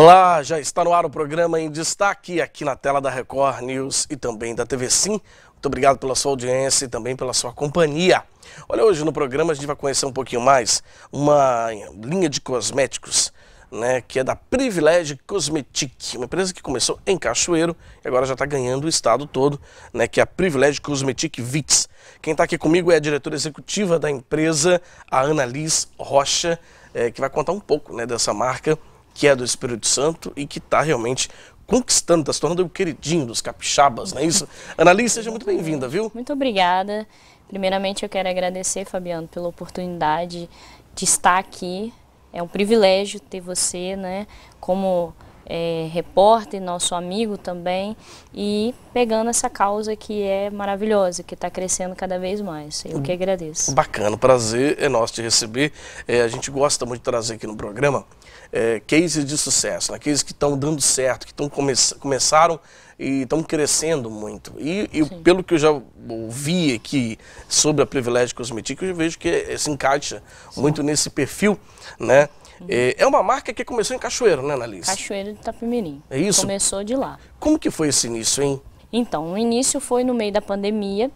Olá, já está no ar o programa em destaque aqui na tela da Record News e também da TV Sim. Muito obrigado pela sua audiência e também pela sua companhia. Olha, hoje no programa a gente vai conhecer um pouquinho mais uma linha de cosméticos, né, que é da Privilege Cosmetic, uma empresa que começou em Cachoeiro e agora já está ganhando o estado todo, né, que é a Privilege Cosmetic Vits. Quem está aqui comigo é a diretora executiva da empresa, a Ana Liz Rocha, é, que vai contar um pouco né, dessa marca que é do Espírito Santo e que está realmente conquistando, está se tornando o queridinho dos capixabas, não é isso? Analise, seja muito bem-vinda, viu? Muito obrigada. Primeiramente, eu quero agradecer, Fabiano, pela oportunidade de estar aqui. É um privilégio ter você, né, como é, repórter, nosso amigo também, e pegando essa causa que é maravilhosa, que está crescendo cada vez mais. Eu hum. que agradeço. Bacana, o prazer é nosso te receber. É, a gente gosta muito de trazer aqui no programa é, cases de sucesso, né? cases que estão dando certo, que estão come começaram e estão crescendo muito. E, e pelo que eu já ouvi aqui sobre a Privilégio Cosmetica, eu vejo que se encaixa Sim. muito nesse perfil, né? É, é, uma marca que começou em Cachoeiro, né, Annalise? Cachoeiro de Itapemirim. É isso? Começou de lá. Como que foi esse início, hein? Então, o início foi no meio da pandemia.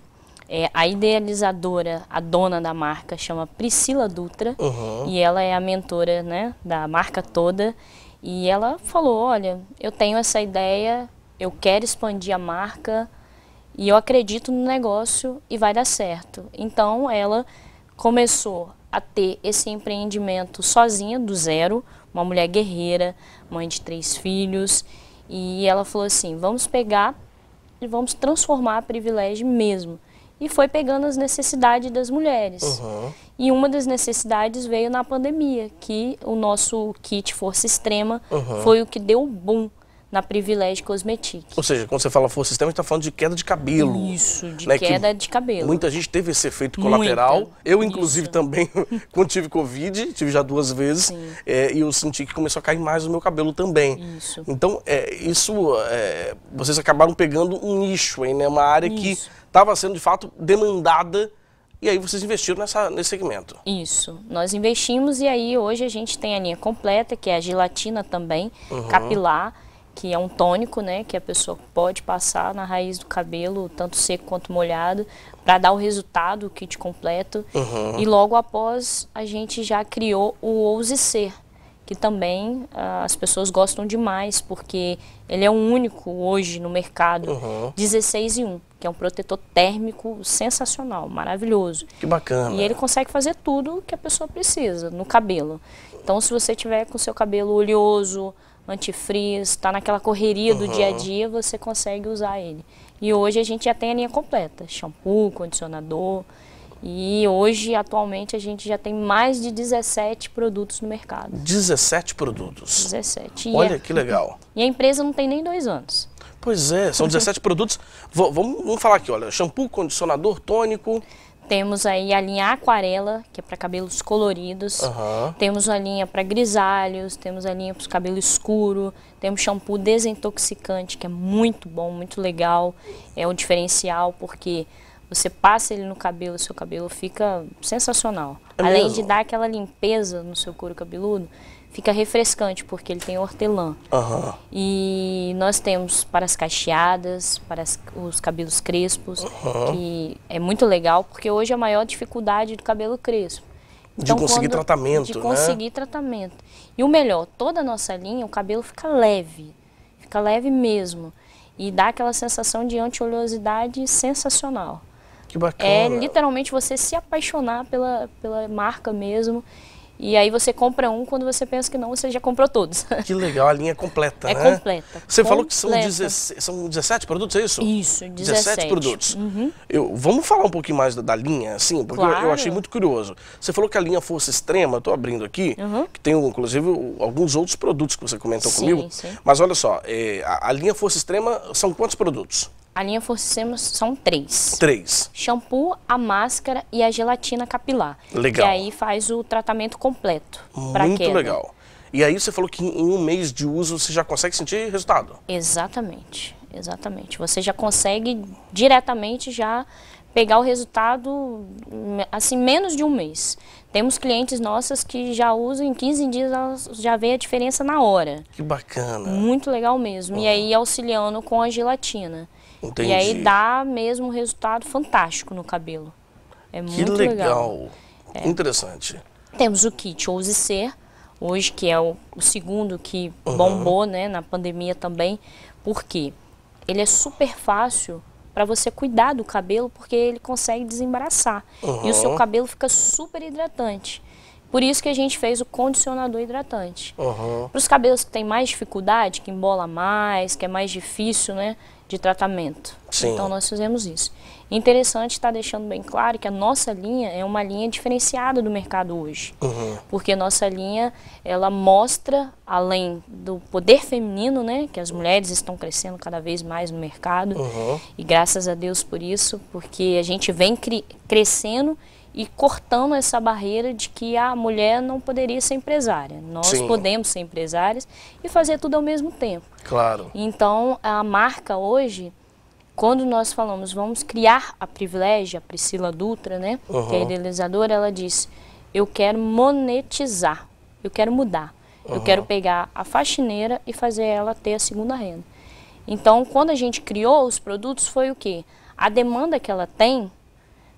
É, a idealizadora, a dona da marca, chama Priscila Dutra. Uhum. E ela é a mentora né, da marca toda. E ela falou, olha, eu tenho essa ideia, eu quero expandir a marca e eu acredito no negócio e vai dar certo. Então, ela começou a ter esse empreendimento sozinha, do zero, uma mulher guerreira, mãe de três filhos, e ela falou assim: vamos pegar e vamos transformar a privilégio mesmo. E foi pegando as necessidades das mulheres. Uhum. E uma das necessidades veio na pandemia, que o nosso kit Força Extrema uhum. foi o que deu o boom na Privilege Cosmetic. Ou seja, quando você fala força sistêmica, está falando de queda de cabelo. Isso, de né, queda que de cabelo. Muita gente teve esse efeito colateral. Muita. Eu, inclusive, Isso. também, quando tive Covid, tive já duas vezes, é, e eu senti que começou a cair mais o meu cabelo também. Isso. Então, é, isso, é, vocês acabaram pegando um nicho, hein, né? uma área isso. que estava sendo, de fato, demandada e aí vocês investiram nessa, nesse segmento. Isso, nós investimos e aí hoje a gente tem a linha completa, que é a gelatina também, uhum. capilar, que é um tônico, né, que a pessoa pode passar na raiz do cabelo, tanto seco quanto molhado, para dar o resultado, o kit completo. Uhum. E logo após, a gente já criou o Ouse Ser, que também ah, as pessoas gostam demais, porque ele é o único hoje no mercado, uhum. 16 em 1, que é um protetor térmico sensacional, maravilhoso. Que bacana. E ele consegue fazer tudo que a pessoa precisa no cabelo. Então, se você tiver com seu cabelo oleoso, antifrizz, está naquela correria do uhum. dia a dia, você consegue usar ele. E hoje a gente já tem a linha completa, shampoo, condicionador. E hoje, atualmente, a gente já tem mais de 17 produtos no mercado. 17 produtos? 17. E Olha é... que legal. E a empresa não tem nem dois anos. Pois é, são 17 produtos. vamos, vamos falar aqui, olha, shampoo, condicionador, tônico... Temos aí a linha aquarela, que é para cabelos coloridos. Uhum. Temos a linha para grisalhos, temos a linha para cabelo escuro. Temos shampoo desintoxicante, que é muito bom, muito legal. É um diferencial porque você passa ele no cabelo, seu cabelo fica sensacional. É Além mesmo? de dar aquela limpeza no seu couro cabeludo, fica refrescante porque ele tem hortelã. Uhum. E nós temos para as cacheadas, para as, os cabelos crespos, uhum. que é muito legal porque hoje é a maior dificuldade do cabelo crespo. Então, de conseguir quando, tratamento, De né? conseguir né? tratamento. E o melhor, toda a nossa linha, o cabelo fica leve, fica leve mesmo. E dá aquela sensação de anti-oleosidade sensacional. Que bacana. É literalmente você se apaixonar pela, pela marca mesmo e aí você compra um, quando você pensa que não, você já comprou todos. Que legal, a linha é completa, é né? É completa. Você completa. falou que são, 17, são 17 produtos, é isso? Isso, 17. 17 produtos. Uhum. Eu, vamos falar um pouquinho mais da, da linha, assim, porque claro. eu, eu, achei muito curioso. Você falou que a linha Força Extrema, estou abrindo aqui, uhum. que tem inclusive alguns outros produtos que você comentou sim, comigo. Sim. Mas olha só, é, a, a linha Força Extrema são quantos produtos? A linha forcemos são três. Três. Shampoo, a máscara e a gelatina capilar. Legal. E aí faz o tratamento completo. Muito queda. legal. E aí você falou que em um mês de uso você já consegue sentir resultado? Exatamente, exatamente. Você já consegue diretamente já pegar o resultado assim menos de um mês. Temos clientes nossas que já usam em 15 dias elas já vê a diferença na hora. Que bacana. Muito legal mesmo. Uhum. E aí auxiliando com a gelatina. Entendi. E aí dá mesmo um resultado fantástico no cabelo. É que muito legal. legal. É. Interessante. Temos o kit Ouse Ser, hoje que é o, o segundo que uhum. bombou né, na pandemia também. Por quê? Ele é super fácil para você cuidar do cabelo, porque ele consegue desembaraçar. Uhum. E o seu cabelo fica super hidratante. Por isso que a gente fez o condicionador hidratante. Uhum. Para os cabelos que têm mais dificuldade, que embola mais, que é mais difícil, né? de tratamento. Sim. Então nós fizemos isso. Interessante estar tá deixando bem claro que a nossa linha é uma linha diferenciada do mercado hoje, uhum. porque nossa linha ela mostra além do poder feminino, né, que as mulheres estão crescendo cada vez mais no mercado uhum. e graças a Deus por isso, porque a gente vem cre crescendo e cortando essa barreira de que a mulher não poderia ser empresária. Nós Sim. podemos ser empresárias e fazer tudo ao mesmo tempo. Claro. Então, a marca hoje, quando nós falamos vamos criar a privilégio, a Priscila Dutra, né, uhum. que é idealizadora, ela disse, eu quero monetizar, eu quero mudar. Uhum. Eu quero pegar a faxineira e fazer ela ter a segunda renda. Então, quando a gente criou os produtos, foi o quê? A demanda que ela tem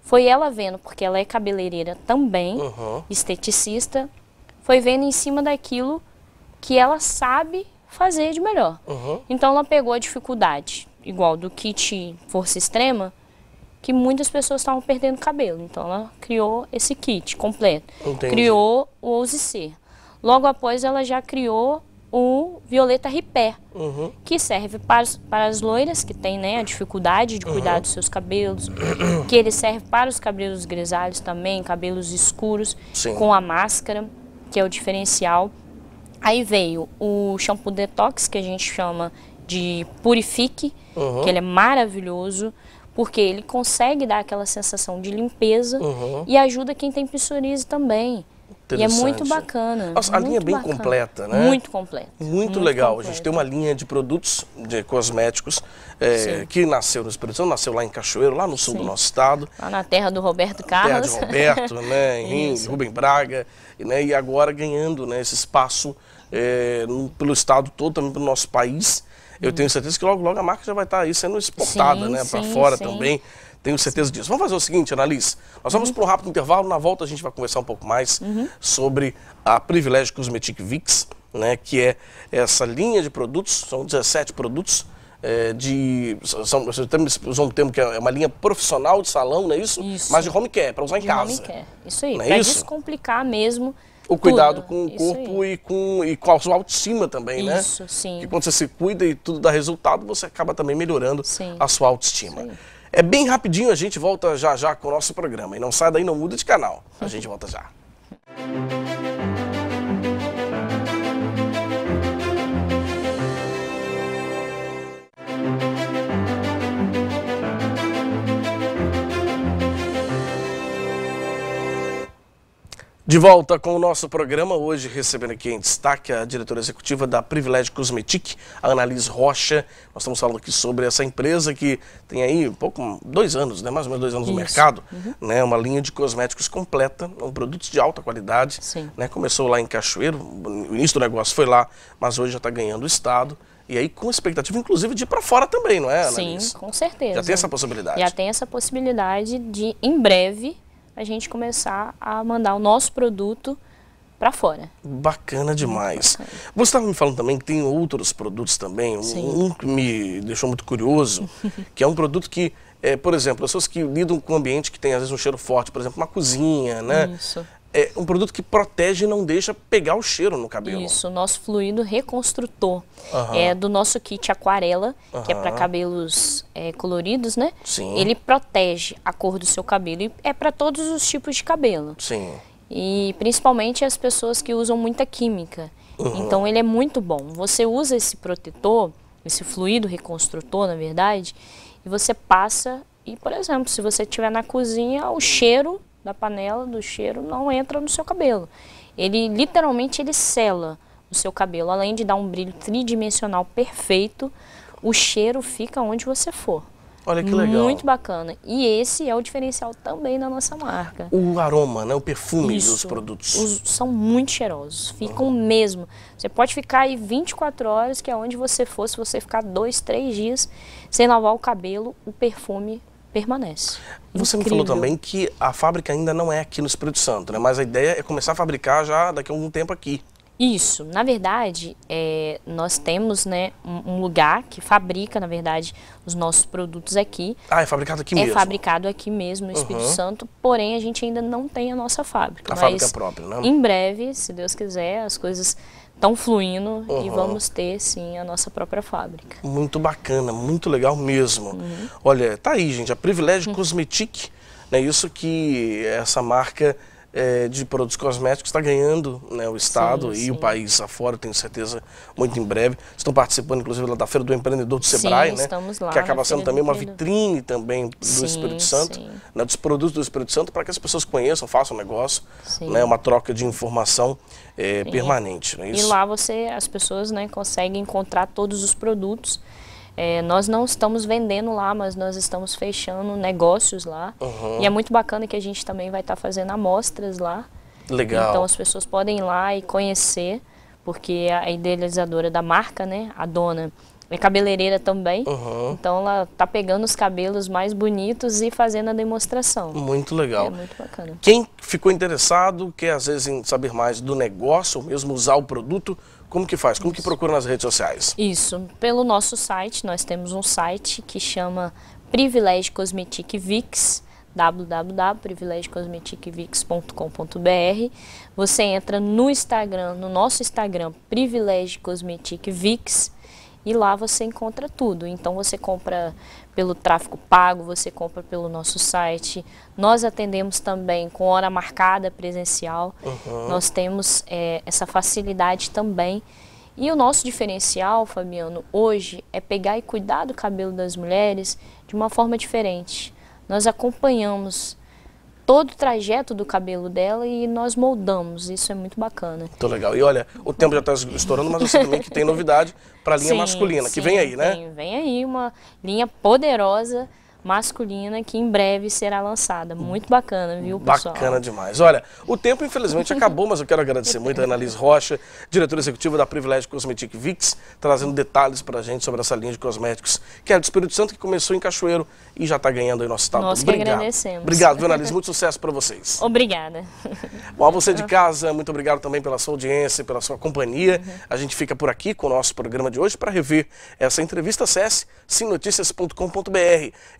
foi ela vendo, porque ela é cabeleireira também, uhum. esteticista, foi vendo em cima daquilo que ela sabe fazer de melhor. Uhum. Então ela pegou a dificuldade, igual do kit força extrema, que muitas pessoas estavam perdendo cabelo. Então ela criou esse kit completo. Entendi. Criou o Ouse Ser. Logo após ela já criou o violeta ripé, uhum. que serve para, para as loiras que têm né, a dificuldade de cuidar uhum. dos seus cabelos, que ele serve para os cabelos grisalhos também, cabelos escuros, Sim. com a máscara, que é o diferencial. Aí veio o shampoo detox, que a gente chama de purifique, uhum. que ele é maravilhoso, porque ele consegue dar aquela sensação de limpeza uhum. e ajuda quem tem psoríase também. E é muito bacana. Nossa, a linha é bem bacana. completa, né? Muito completa. Muito, muito legal. A gente tem uma linha de produtos de cosméticos é, que nasceu no Espírito Santo, nasceu lá em Cachoeiro, lá no sul Sim. do nosso estado. Lá na terra do Roberto Carlos. Terra de Roberto, né? Em Rubem Braga. Né, e agora ganhando né, esse espaço é, no, pelo estado todo, também pelo nosso país. Eu hum. tenho certeza que logo, logo a marca já vai estar tá aí sendo exportada, sim, né? Para fora sim. também. Tenho certeza disso. Vamos fazer o seguinte, Annalise. Nós vamos uhum. para um rápido intervalo. Na volta a gente vai conversar um pouco mais uhum. sobre a Privilégio Cosmetic Vix, né, que é essa linha de produtos, são 17 produtos. É, de. São, você usou um termo que é, é uma linha profissional de salão, não é isso? isso. Mas de home care, para usar de em casa. Home care. Isso aí, é para descomplicar mesmo o cuidado tudo. com o corpo e com, e com a sua autoestima também, Isso, né? Isso, sim. Que quando você se cuida e tudo dá resultado, você acaba também melhorando sim. a sua autoestima. Sim. É bem rapidinho, a gente volta já já com o nosso programa. E não sai daí, não muda de canal. A gente volta já. De volta com o nosso programa, hoje recebendo aqui em destaque a diretora executiva da Privilégio Cosmetic, a Annalise Rocha. Nós estamos falando aqui sobre essa empresa que tem aí um pouco, dois anos, né? mais ou menos dois anos Isso. no mercado, uhum. né? uma linha de cosméticos completa, um produtos de alta qualidade. Né? Começou lá em Cachoeiro, o início do negócio foi lá, mas hoje já está ganhando o Estado. E aí com expectativa, inclusive, de ir para fora também, não é, Annalise? Sim, com certeza. Já tem essa possibilidade. Já tem essa possibilidade de, em breve, a gente começar a mandar o nosso produto para fora. Bacana demais. Bacana. Você estava me falando também que tem outros produtos também. Um, um que me deixou muito curioso, que é um produto que, é, por exemplo, pessoas que lidam com um ambiente que tem às vezes um cheiro forte, por exemplo, uma cozinha, né? Isso é um produto que protege e não deixa pegar o cheiro no cabelo. Isso, nosso fluido reconstrutor. Uhum. É do nosso kit aquarela, uhum. que é para cabelos é, coloridos, né? Sim. Ele protege a cor do seu cabelo e é para todos os tipos de cabelo. Sim. E principalmente as pessoas que usam muita química. Uhum. Então ele é muito bom. Você usa esse protetor, esse fluido reconstrutor, na verdade, e você passa e, por exemplo, se você estiver na cozinha, o cheiro da panela, do cheiro, não entra no seu cabelo. Ele literalmente ele sela o seu cabelo, além de dar um brilho tridimensional perfeito, o cheiro fica onde você for. Olha que legal. Muito bacana. E esse é o diferencial também da nossa marca. O aroma, né? o perfume Isso. dos produtos. Os, são muito cheirosos, ficam uhum. mesmo. Você pode ficar aí 24 horas, que é onde você for, se você ficar dois, três dias sem lavar o cabelo, o perfume permanece. Você Incrível. me falou também que a fábrica ainda não é aqui no Espírito Santo, né? mas a ideia é começar a fabricar já daqui a algum tempo aqui. Isso, na verdade, é, nós temos né, um, lugar que fabrica, na verdade, os nossos produtos aqui. Ah, é fabricado aqui é mesmo? É fabricado aqui mesmo, no uhum. Espírito Santo, porém a gente ainda não tem a nossa fábrica. A fábrica própria, né? Em breve, se Deus quiser, as coisas estão fluindo uhum. e vamos ter sim a nossa própria fábrica. Muito bacana, muito legal mesmo. Uhum. Olha, tá aí, gente, a é Privilégio uhum. Cosmetique, né? Isso que essa marca é, de produtos cosméticos está ganhando né, o Estado sim, e sim. o país afora, tenho certeza, muito em breve. Estão participando, inclusive, lá da Feira do Empreendedor do Sebrae, sim, né? Lá, que acaba sendo também uma vitrine também do Espírito Santo, né, dos produtos do Espírito Santo, para que as pessoas conheçam, façam negócio, né, uma troca de informação é, permanente. Não é isso? E lá você, as pessoas né, conseguem encontrar todos os produtos é, nós não estamos vendendo lá, mas nós estamos fechando negócios lá. Uhum. E é muito bacana que a gente também vai estar tá fazendo amostras lá. Legal. Então as pessoas podem ir lá e conhecer, porque a idealizadora da marca, né, a dona, é cabeleireira também. Uhum. Então ela tá pegando os cabelos mais bonitos e fazendo a demonstração. Muito legal. É muito bacana. Quem ficou interessado, quer às vezes saber mais do negócio, ou mesmo usar o produto, como que faz? Como que procura nas redes sociais? Isso, pelo nosso site, nós temos um site que chama Privilege Cosmetic Vix www.privilegiocosmeticvix.com.br. Você entra no Instagram, no nosso Instagram, Privilege Cosmetic Vix e lá você encontra tudo. Então você compra pelo tráfego pago, você compra pelo nosso site. Nós atendemos também com hora marcada presencial. Uhum. Nós temos é, essa facilidade também. E o nosso diferencial, Fabiano, hoje é pegar e cuidar do cabelo das mulheres de uma forma diferente. Nós acompanhamos todo o trajeto do cabelo dela e nós moldamos. Isso é muito bacana. Muito legal. E olha, o tempo já está estourando, mas você também que tem novidade para a linha sim, masculina, sim, que vem aí, né? Sim, vem aí uma linha poderosa masculina que em breve será lançada. Muito bacana, viu, pessoal? Bacana demais. Olha, o tempo infelizmente acabou, mas eu quero agradecer muito a Annalise Rocha, diretora executiva da Privilégio Cosmetic Vix, trazendo detalhes para a gente sobre essa linha de cosméticos que é do Espírito Santo, que começou em Cachoeiro e já está ganhando aí nosso estado. Nós que obrigado. agradecemos. Obrigado, viu, Annalise? Muito sucesso para vocês. Obrigada. Bom, a você de casa, muito obrigado também pela sua audiência, pela sua companhia. Uhum. A gente fica por aqui com o nosso programa de hoje para rever essa entrevista. Acesse simnoticias.com.br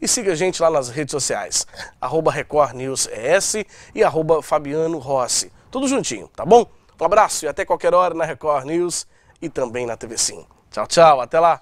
e siga a gente lá nas redes sociais, arroba Record News ES e arroba Fabiano Rossi. Tudo juntinho, tá bom? Um abraço e até qualquer hora na Record News e também na TV Sim. Tchau, tchau, até lá!